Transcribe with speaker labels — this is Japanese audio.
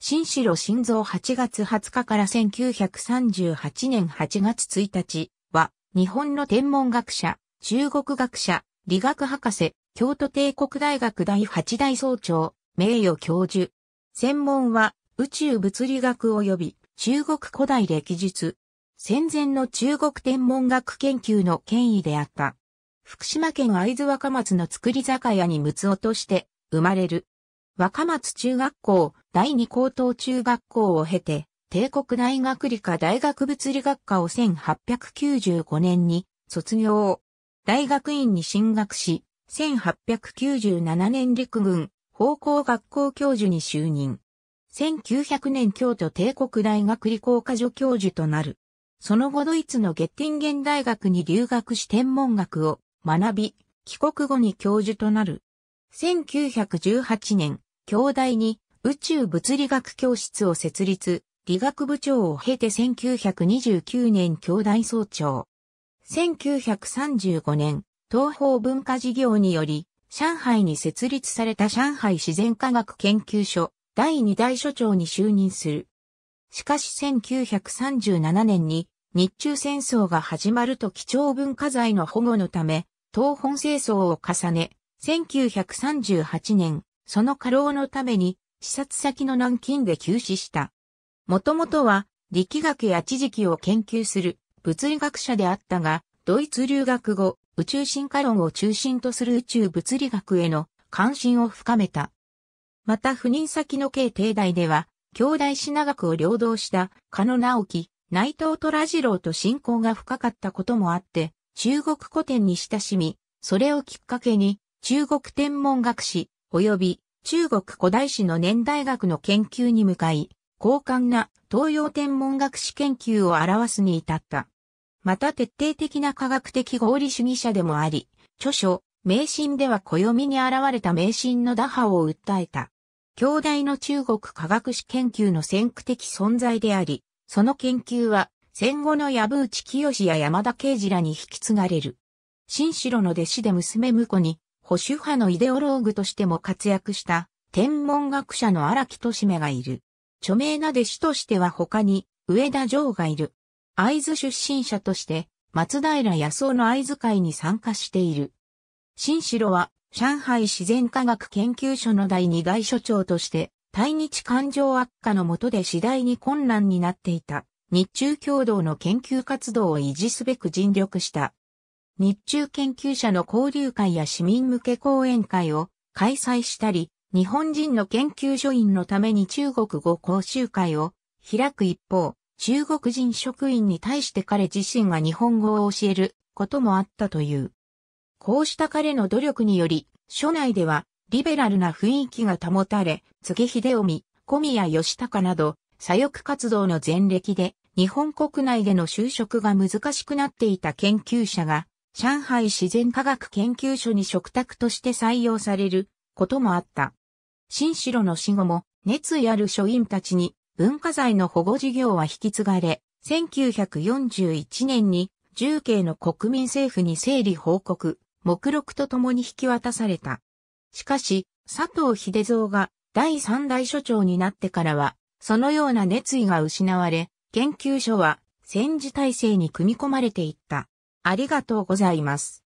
Speaker 1: 新城新造8月20日から1938年8月1日は、日本の天文学者、中国学者、理学博士、京都帝国大学第8代総長、名誉教授。専門は、宇宙物理学及び中国古代歴術。戦前の中国天文学研究の権威であった。福島県会津若松の造り酒屋につ落として生まれる。若松中学校、第二高等中学校を経て、帝国大学理科大学物理学科を1895年に卒業。大学院に進学し、1897年陸軍方向学校教授に就任。1900年京都帝国大学理工科助教授となる。その後ドイツのゲッティンゲン大学に留学し天文学を学び、帰国後に教授となる。1918年、京大に宇宙物理学教室を設立、理学部長を経て1929年兄弟総長。1935年、東方文化事業により、上海に設立された上海自然科学研究所第2代所長に就任する。しかし1937年に日中戦争が始まると貴重文化財の保護のため、東本清掃を重ね、1938年、その過労のために視察先の南京で休止した。もともとは力学や地磁気を研究する物理学者であったが、ドイツ留学後、宇宙進化論を中心とする宇宙物理学への関心を深めた。また赴任先の慶帝大では、兄弟品学を両導した加野直樹、内藤虎次郎と親交が深かったこともあって、中国古典に親しみ、それをきっかけに中国天文学史及び中国古代史の年代学の研究に向かい、高官な東洋天文学史研究を表すに至った。また徹底的な科学的合理主義者でもあり、著書、迷信では暦に現れた迷信の打破を訴えた。兄弟の中国科学史研究の先駆的存在であり、その研究は戦後の藪内清や山田啓二らに引き継がれる。新城の弟子で娘婿に保守派のイデオローグとしても活躍した天文学者の荒木俊明がいる。著名な弟子としては他に上田城がいる。会津出身者として松平康夫の会津会に参加している。新城は上海自然科学研究所の第2外所長として対日感情悪化のもとで次第に困難になっていた日中共同の研究活動を維持すべく尽力した日中研究者の交流会や市民向け講演会を開催したり、日本人の研究所員のために中国語講習会を開く一方、中国人職員に対して彼自身が日本語を教えることもあったという。こうした彼の努力により、所内ではリベラルな雰囲気が保たれ、次秀臣、小宮義隆など、左翼活動の前歴で、日本国内での就職が難しくなっていた研究者が、上海自然科学研究所に嘱託として採用されることもあった。新城の死後も熱意ある書院たちに文化財の保護事業は引き継がれ、1941年に重慶の国民政府に整理報告、目録とともに引き渡された。しかし、佐藤秀蔵が第三代所長になってからは、そのような熱意が失われ、研究所は戦時体制に組み込まれていった。ありがとうございます。